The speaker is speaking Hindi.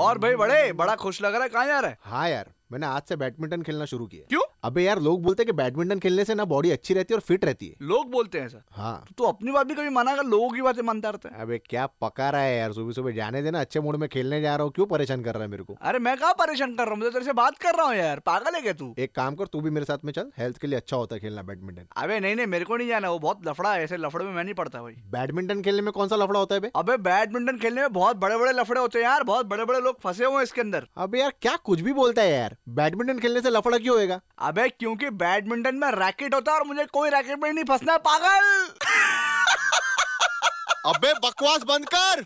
और भाई बड़े बड़ा खुश लग रहा है कहाँ जा रहा है हाँ यार मैंने आज से बैडमिंटन खेलना शुरू किया क्यों अबे यार लोग बोलते हैं कि बैडमिंटन खेलने से ना बॉडी अच्छी रहती है और फिट रहती है लोग बोलते हैं सर हाँ तो, तो अपनी बात भी कभी माना कर लोगों की बातें मानता रहता है तो? अबे क्या पका रहा है यार सुबह सुबह जाने देना अच्छे मूड में खेलने जा रहा हूँ क्यों परेशान कर रहा है मेरे को अरे मैं कहा परेशान कर रहा हूँ तो तेरे से बात कर रहा हूँ यार पागल है क्या तू एक काम कर तू भी मेरे साथ में चल हेल्थ के लिए अच्छा होता है खेलना बैडमिंटन अबे नहीं नहीं मेरे को नहीं जाना वो बहुत लफड़ा है ऐसे लफड़े में मैं नहीं पड़ता भाई बैडमिंटन खेलने में कौन सा लफड़ा होता है अबे बैडमिंटन खेलने में बहुत बड़े बड़े लफड़े होते हैं यार बहुत बड़े बड़े लोग फंसे हुए इसके अंदर अब यार क्या कुछ भी बोलता है यार बैडमिंटन खेलने से लफड़ा क्यों होगा अबे क्योंकि बैडमिंटन में रैकेट होता है और मुझे कोई रैकेट में नहीं फंसना पागल अबे बकवास बंद कर